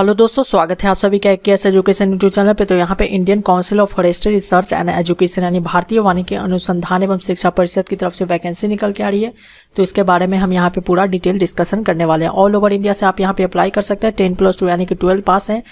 hello दोस्तों स्वागत है आप सभी का के एस एजुकेशन यूट्यूब चैनल पे तो यहाँ पे Indian Council of Forestry Research and Education यानी भारतीय वानिकी अनुसंधान एवं शिक्षा परिषद की तरफ से वैकेंसी निकल के आ रही है तो इसके बारे में हम यहाँ पे पूरा डिटेल डिस्कशन करने वाले हैं ऑल ओवर इंडिया से आप यहाँ पे अप्लाई कर सकते हैं टेन प्लस टू यानी कि ट्वेल्व पास हैं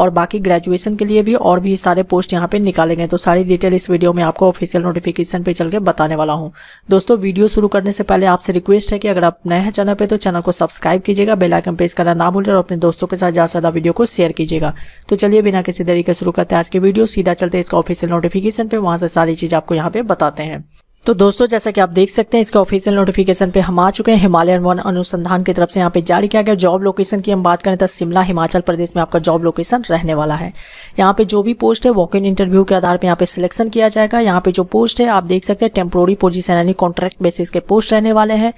और बाकी ग्रेजुएशन के लिए भी और भी सारे पोस्ट यहाँ पे निकालेंगे तो सारी डिटेल इस वीडियो में आपको ऑफिशियल नोटिफिकेशन पे चल के बताने वाला हूँ दोस्तों वीडियो शुरू करने से पहले आपसे रिक्वेस्ट है कि अगर आप नए हैं चैनल पे तो चैनल को सब्सक्राइब कीजिएगा बेलाइकन प्रेस करना ना भूलें और अपने दोस्तों के साथ ज्यादा वीडियो को शेयर कीजिएगा तो चलिए बिना किसी तरीके शुरू करते हैं आज के वीडियो सीधा चलते हैं इसका ऑफिशियल नोटिफिकेशन पे वहाँ से सारी चीज़ आपको यहाँ पे बताते हैं तो दोस्तों जैसा कि आप देख सकते हैं इसके ऑफिशियल नोटिफिकेशन पे हम आ चुके हैं हिमालयन वन अनुसंधान की तरफ से यहाँ पे जारी किया गया जॉब लोकेशन की हम बात करें तो शिमला हिमाचल प्रदेश में आपका जॉब लोकेशन रहने वाला है यहाँ पे जो भी पोस्ट है वॉक इन इंटरव्यू के आधार पर यहाँ पे सिलेक्शन किया जाएगा यहाँ पे जो पोस्ट है आप देख सकते हैं टेम्प्रोरी पोजिशन यानी कॉन्ट्रैक्ट बेसिस के पोस्ट रहने वाले हैं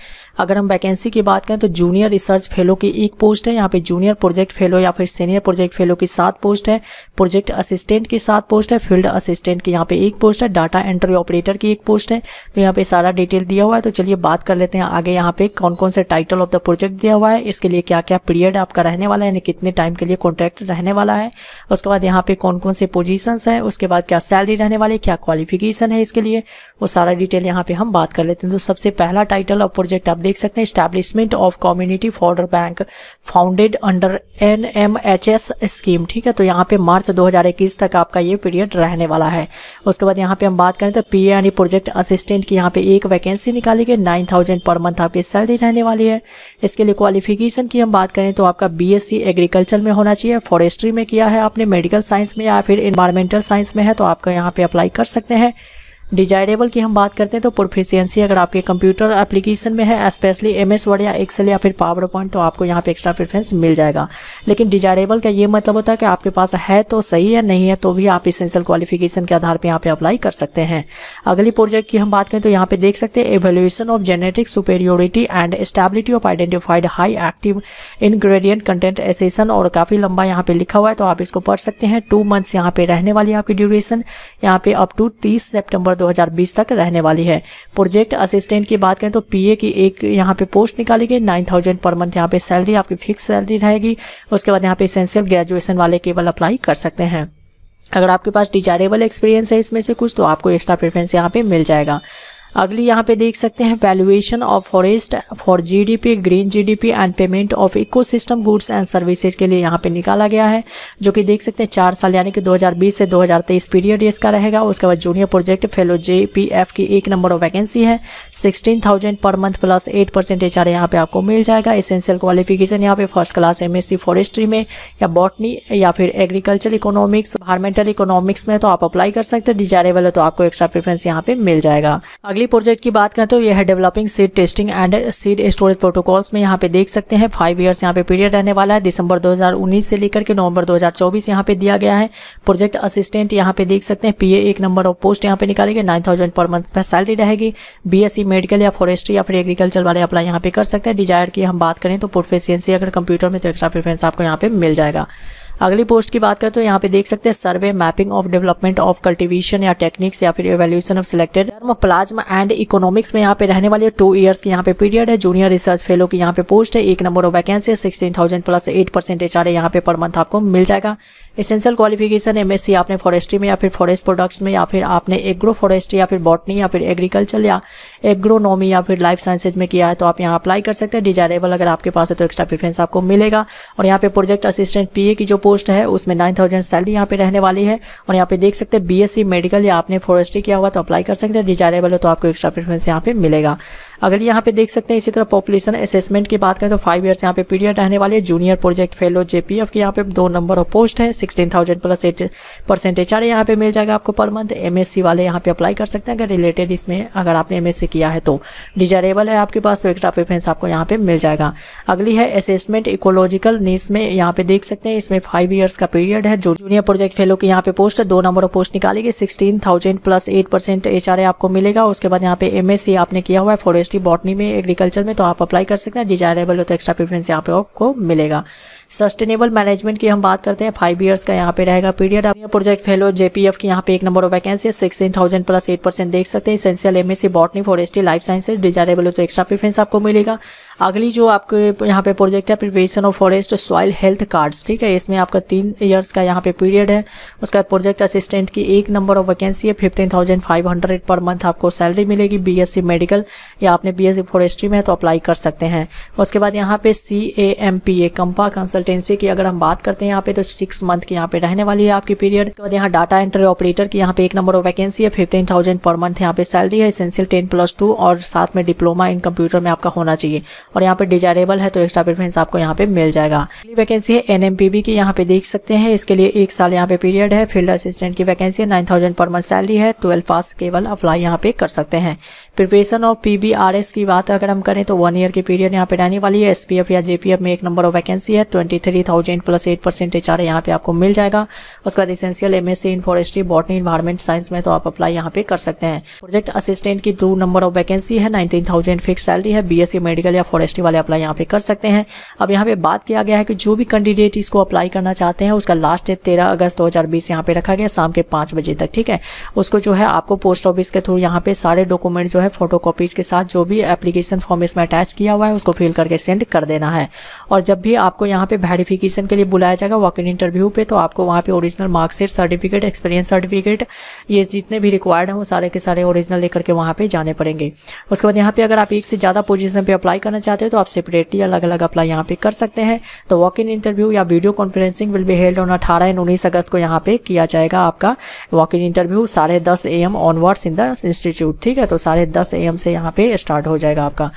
अगर हम वैकेंसी की बात करें तो जूनियर रिसर्च फेलो की एक पोस्ट है यहाँ पे जूनियर प्रोजेक्ट फेलो या फिर सीनियर प्रोजेक्ट फेलो की सात पोस्ट है प्रोजेक्ट असिस्टेंट की सात पोस्ट है फील्ड असिस्टेंट की यहाँ पे एक पोस्ट है डाटा एंट्री ऑपरेटर की एक पोस्ट है तो यहाँ पे सारा डिटेल दिया हुआ है तो चलिए बात कर लेते हैं आगे यहाँ पे कौन कौन से टाइटल ऑफ द प्रोजेक्ट दिया हुआ है इसके लिए क्या क्या पीरियड आपका रहने वाला है यानी कितने टाइम के लिए कॉन्ट्रैक्ट रहने वाला है उसके बाद यहाँ पे कौन कौन से पोजिशन है उसके बाद क्या सैलरी रहने वाली क्या क्वालिफिकेशन है इसके लिए वो सारा डिटेल यहाँ पे हम बात कर लेते हैं तो सबसे पहला टाइटल ऑफ प्रोजेक्ट आप देख सकते हैं establishment of community for bank founded under N M H S scheme ठीक है तो यहाँ पे मार्च 2021 तक आपका ये पीरियड रहने वाला है उसके बाद यहाँ पे हम बात करें तो पी यानी प्रोजेक्ट असिस्ट असिस्टेंट की यहाँ पे एक वैकेंसी निकाली गई नाइन थाउजेंड पर मंथ आपकी सैलरी रहने वाली है इसके लिए क्वालिफिकेशन की हम बात करें तो आपका बीएससी एग्रीकल्चर में होना चाहिए फॉरेस्ट्री में किया है आपने मेडिकल साइंस में या फिर इन्वायरमेंटल साइंस में है तो आपका यहाँ पे अप्लाई कर सकते हैं डिजायरेबल की हम बात करते हैं तो प्रोफिशियंसी अगर आपके कंप्यूटर एप्लीकेशन में है स्पेशली एम एस वर्ड या एक्सेल या फिर पावर पॉइंट तो आपको यहाँ पे एक्स्ट्रा प्रेफरेंस मिल जाएगा लेकिन डिजायरेबल का ये मतलब होता है कि आपके पास है तो सही है नहीं है तो भी आप इसेंशियल क्वालिफिकेशन के आधार पर यहाँ पे अप्लाई कर सकते हैं अगली प्रोजेक्ट की हम बात करें तो यहाँ पे देख सकते हैं evaluation of genetic superiority and stability of identified high active ingredient content accession और काफ़ी लंबा यहाँ पे लिखा हुआ है तो आप इसको पढ़ सकते हैं टू मंथ्स यहाँ पे रहने वाली आपकी ड्यूरेशन यहाँ पे अप टू तीस सेप्टेम्बर 2020 तक रहने वाली है प्रोजेक्ट असिस्टेंट की बात करें तो पीए की एक यहाँ पे पोस्ट निकाली गई नाइन थाउजेंड पर मंथ यहाँ पे सैलरी आपकी फिक्स सैलरी रहेगी उसके बाद यहाँ पे इसेंशियल ग्रेजुएशन वाले केवल अप्लाई कर सकते हैं अगर आपके पास डिजायरेबल एक्सपीरियंस है इसमें से कुछ तो आपको एक्स्ट्रा प्रेफरेंस यहाँ पे मिल जाएगा अगली यहाँ पे देख सकते हैं valuation of forest for GDP green GDP and payment of ecosystem goods and services के लिए यहाँ पे निकाला गया है जो कि देख सकते हैं चार साल यानी कि 2020 से 2023 पीरियड इसका रहेगा उसके बाद जूनियर प्रोजेक्ट फेलो जेपीएफ की एक नंबर ऑफ वैकेंसी है sixteen thousand per month plus eight percent H R यहाँ पे आपको मिल जाएगा एसेंशियल क्वालिफिकेशन यहाँ पे फर्स्ट क्लास एम फॉरेस्ट्री में या बॉटनी या फिर एग्रीकल्चर इकोनॉमिक्स इन्वायरमेंटल इकोनॉमिक्स में तो आप अप्लाई कर सकते हैं डिजायरेबल है तो आपको एक्स्ट्रा प्रेफरेंस यहाँ पे मिल जाएगा अगली प्रोजेक्ट की बात करें तो यह है developing seed testing and seed storage protocols में यहाँ पे देख सकते हैं फाइव ईयर्स यहाँ पे पीरियड रहने वाला है दिसंबर 2019 से लेकर के नवंबर 2024 यहाँ पे दिया गया है प्रोजेक्ट असिस्टेंट यहाँ पे देख सकते हैं ए एक नंबर ऑफ पोस्ट यहाँ पे निकालेंगे नाइन थाउजेंड पर मंथ पर सैलरी रहेगी सी मेडिकल e या फॉरेस्ट्री या फिर एग्रीकल्चर वाले अप्लाई यहाँ पे कर सकते हैं डिजायर की हम बात करें तो प्रोफेसियंसी अगर कंप्यूटर में तो एक्स्ट्रा प्रेफरेंस आपको यहाँ पे मिल जाएगा अगली पोस्ट की बात करें तो यहाँ पे देख सकते हैं survey mapping of development of cultivation या टेक्निक्स या फिर evaluation of selected germplasm and economics में यहाँ पे रहने वाले टू ईयर्स की यहाँ पे पीरियड है जूनियर रिसर्च फेलो की यहाँ पे पोस्ट है एक number of vacancy sixteen thousand plus eight percent आ आर यहाँ पे पर मंथ आपको मिल जाएगा एसेंशियल क्वालिफिकेशन एमएससी आपने फॉरेस्ट्री में या फिर फॉरेस्ट प्रोडक्ट्स में या फिर आपने एग्रो फॉरेस्ट्री या फिर बॉटनी या फिर एग्रीकल्चर या एग्रोनॉमी या फिर लाइफ साइंसेज में किया है तो आप यहाँ अप्लाई कर सकते हैं डिजायरेबल अगर आपके पास है तो एक्स्ट्रा प्रिफ्रेंस आपको मिलेगा और यहाँ पे प्रोजेक्ट असिस्टेंट पी की जो पोस्ट है उसमें नाइन थाउजेंड सैलरी यहाँ पे रहने वाली है और यहाँ पे देख सकते हैं बी मेडिकल या आपने फॉरेस्ट्री किया हुआ तो अप्लाई कर सकते हैं डिजायरेबल हो तो आपको एक्स्ट्रा प्रिफ्रेंस यहाँ पे मिलेगा अगर यहाँ पे देख सकते हैं इसी तरह पॉपुलेशन असेसमेंट की बात करें तो फाइव ईयर्स यहाँ पे पीरियड रहने वाली है जूनियर प्रोजेक्ट फेलो जेपीएफ की यहाँ पे दो नंबर ऑफ पोस्ट है sixteen thousand plus eight percent H यहाँ पे मिल जाएगा आपको पर मंथ एम वाले यहाँ पे अप्लाई कर सकते हैं अगर रिलेटेड इसमें अगर आपने एम किया है तो डिजायरेबल है आपके पास तो एक्स्ट्रा प्रेफरेंस आपको यहाँ पे मिल जाएगा अगली है असेसमेंट इकोलॉजिकल नीस में यहाँ पे देख सकते हैं इसमें फाइव ईयर्स का पीरियड है जो जूनियर प्रोजेक्ट फेलो के यहाँ पे पोस्ट है दो नंबर ऑफ पोस्ट निकाली गई sixteen thousand plus eight percent H आपको मिलेगा उसके बाद यहाँ पे एम आपने किया हुआ है फॉरेस्ट्री बॉटनी में एग्रीकल्चर में तो आप अप्लाई कर सकते हैं डिजायरेबल हो तो एक्स्ट्रा प्रेफरेंस यहाँ पे आपको मिलेगा सस्टेनेबल मैनेजमेंट की हम बात करते हैं फाइव ईयर डॉलर्स का यहाँ पे रहेगा पीरियड आप प्रोजेक्ट फेलो जेपीएफ की यहाँ पे एक number of vacancy sixteen thousand plus eight percent देख सकते हैं essential MSc botany forestry life science desirable हो तो एक्स्ट्रा प्रिफ्रेंस आपको मिलेगा अगली जो आपके यहाँ पे प्रोजेक्ट है preparation of forest soil health cards ठीक है इसमें आपका तीन ईयर्स का यहाँ पे पीरियड है उसका प्रोजेक्ट असिस्टेंट की एक नंबर ऑफ वैकेंसी है fifteen thousand five hundred per month आपको सैलरी मिलेगी बीएससी मेडिकल या आपने बीएससी फॉरेस्ट्री में तो अप्लाई कर सकते हैं उसके बाद यहाँ पे C A M P A CAMPA consultancy की अगर हम बात करते हैं यहाँ पे तो सिक्स मंथ मंथ की यहाँ पे रहने वाली है आपकी पीरियड के बाद यहाँ डाटा एंट्री ऑपरेटर की यहाँ पे एक नंबर ऑफ वैकेंसी है फिफ्टीन थाउजेंड पर मंथ यहाँ पे सैलरी है एसेंशियल टेन प्लस टू और साथ में डिप्लोमा इन कंप्यूटर में आपका होना चाहिए और यहाँ पे डिजायरेबल है तो एक्स्ट्रा प्रेफरेंस आपको यहाँ पे मिल जाएगा अगली वैकेंसी है एन की यहाँ पे देख सकते हैं इसके लिए एक साल यहाँ पे पीरियड है फील्ड असिस्टेंट की वैकेंसी है नाइन पर मंथ सैलरी है ट्वेल्व पास केवल अप्लाई यहाँ पे कर सकते हैं प्रिपरेशन ऑफ पी की बात अगर हम करें तो वन ईयर की पीरियड यहाँ पे रहने वाली है एस या जेपीएफ में एक नंबर ऑफ वैकेंसी है twenty plus eight percentage percent H यहाँ पे आपको आपको मिल जाएगा उसके बाद essential M S in forestry botany environment science में तो आप अप्लाई यहाँ पे कर सकते हैं प्रोजेक्ट असिस्टेंट की दो नंबर ऑफ वैकेंसी है नाइनटीन थाउजेंड फिक्स सैलरी है बी मेडिकल या फॉरेस्ट्री वाले अप्लाई यहाँ पे कर सकते हैं अब यहाँ पे बात किया गया है कि जो भी कैंडिडेट इसको अप्लाई करना चाहते हैं उसका लास्ट डेट तेरह अगस्त दो हज़ार बीस यहाँ पे रखा गया शाम के पाँच बजे तक ठीक है उसको जो है आपको पोस्ट ऑफिस के थ्रू यहाँ पे सारे डॉक्यूमेंट जो है फोटो के साथ जो भी एप्लीकेशन फॉर्म इसमें अटैच किया हुआ है उसको फिल करके सेंड कर देना है और जब भी आपको यहाँ पे वेरिफिकेशन के लिए बुलाया जाएगा वॉक इन इंटरव्यू पे तो आपको वहाँ पे original marksheet certificate experience certificate ये जितने भी रिक्वायर्ड हैं वो सारे के सारे ओरिजिनल लेकर के वहाँ पे जाने पड़ेंगे उसके बाद यहाँ पे अगर आप एक से ज़्यादा पोजीशन पे अप्लाई करना चाहते हो तो आप सेपरेटली अलग अलग अप्लाई यहाँ पे कर सकते हैं तो वॉक इन इंटरव्यू या video conferencing will be held on अठारह एंड उन्नीस अगस्त को यहाँ पे किया जाएगा आपका वॉक इन इंटरव्यू साढ़े दस A M onwards in the institute ठीक है तो साढ़े दस ए एम से यहाँ पे स्टार्ट हो जाएगा आपका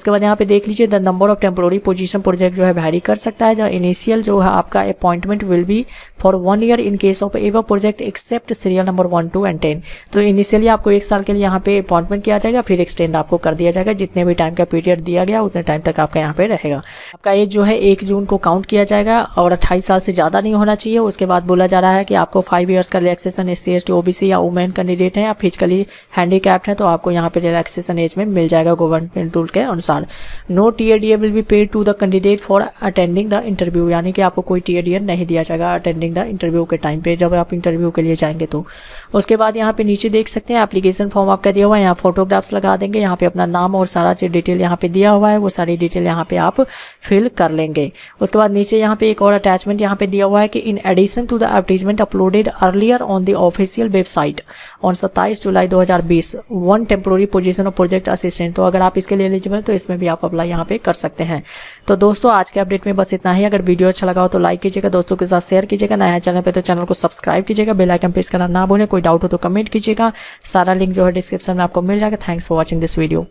उसके बाद यहाँ पे देख लीजिए the number of temporary position project जो है वैरी कर सकता है द इनिशियल जो है आपका appointment will be for one year in case of ever project except serial number one two and ten तो इनिशियली आपको एक साल के लिए यहाँ पे अपॉइंटमेंट किया जाएगा फिर एक्सटेंड आपको कर दिया जाएगा जितने भी टाइम का पीरियड दिया गया उतने टाइम तक आपका यहाँ पे रहेगा आपका एज जो है एक जून को काउंट किया जाएगा और अट्ठाईस साल से ज़्यादा नहीं होना चाहिए उसके बाद बोला जा रहा है कि आपको फाइव ईयर्स का रिलैक्सेशन एस सी ओबीसी या वुमेन कैंडिडेट है या फिजिकली हैंडीकैप्ड है तो आपको यहाँ पे रिलैक्सेशन एज में मिल जाएगा गवर्नमेंट रूल के अनुसार no T will be paid to the candidate for attending the interview यानी कि आपको कोई टी नहीं दिया जाएगा अटेंडिंग द इंटरव्यू के टाइम पे जब आप इंटरव्यू के लिए जाएंगे तो उसके बाद यहाँ पे नीचे देख सकते हैं एप्लीकेशन फॉर्म आपका दिया हुआ है यहाँ फोटोग्राफ्स लगा देंगे यहाँ पे अपना नाम और सारा चीज़ डिटेल यहाँ पे दिया हुआ है वो सारी डिटेल यहाँ पे आप फिल कर लेंगे उसके बाद नीचे यहाँ पे एक और अटैचमेंट यहाँ पे दिया हुआ है कि in addition to the advertisement uploaded earlier on the official website on सत्ताईस जुलाई दो हजार बीस one temporary position of project assistant तो अगर आप इसके लिए एलिजिबल तो इसमें भी आप अप्लाई यहाँ पे कर सकते हैं तो दोस्तों आज के अपडेट में बस इतना ही अगर वीडियो अच्छा लगा हो तो लाइक कीजिएगा दोस्तों के साथ शेयर शेयर कीजिएगा नया चैनल पे तो चैनल को सब्सक्राइब कीजिएगा आइकन प्रेस करना ना भूलें कोई डाउट हो तो कमेंट कीजिएगा सारा लिंक जो है डिस्क्रिप्शन में आपको मिल जाएगा thanks for watching this video